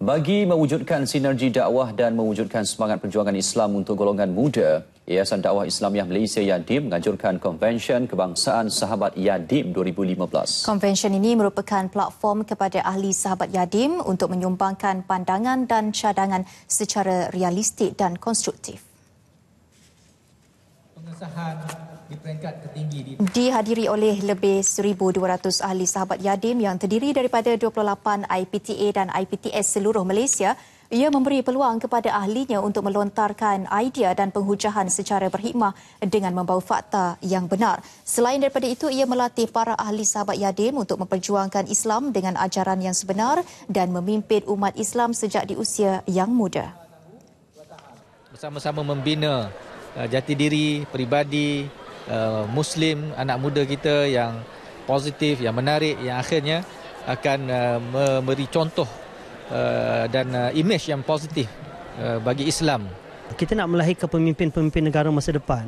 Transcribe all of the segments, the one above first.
Bagi mewujudkan sinergi dakwah dan mewujudkan semangat perjuangan Islam untuk golongan muda, Yayasan Dakwah Islamiah Malaysia Yadim menganjurkan Konvensyen Kebangsaan Sahabat Yadim 2015. Konvensyen ini merupakan platform kepada ahli sahabat Yadim untuk menyumbangkan pandangan dan cadangan secara realistik dan konstruktif dihadiri oleh lebih 1200 ahli sahabat Yadim yang terdiri daripada 28 IPTA dan IPTS seluruh Malaysia ia memberi peluang kepada ahlinya untuk melontarkan idea dan penghujahan secara berhikmah dengan membawa fakta yang benar. Selain daripada itu, ia melatih para ahli sahabat Yadim untuk memperjuangkan Islam dengan ajaran yang sebenar dan memimpin umat Islam sejak di usia yang muda. Bersama-sama membina uh, jati diri, peribadi, Uh, Muslim anak muda kita yang positif, yang menarik, yang akhirnya akan uh, memberi contoh uh, dan imej yang positif bagi Islam. Kita nak melahirkan pemimpin-pemimpin negara masa depan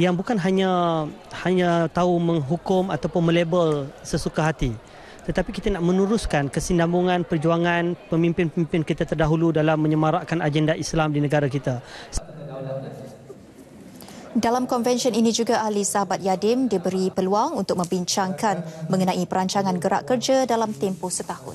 yang bukan hanya hanya tahu menghukum ataupun melabel sesuka hati tetapi kita nak meneruskan kesinambungan perjuangan pemimpin-pemimpin kita terdahulu dalam menyemarakkan agenda Islam di negara kita. Dalam konvensyen ini juga ahli sahabat Yadim diberi peluang untuk membincangkan mengenai perancangan gerak kerja dalam tempoh setahun.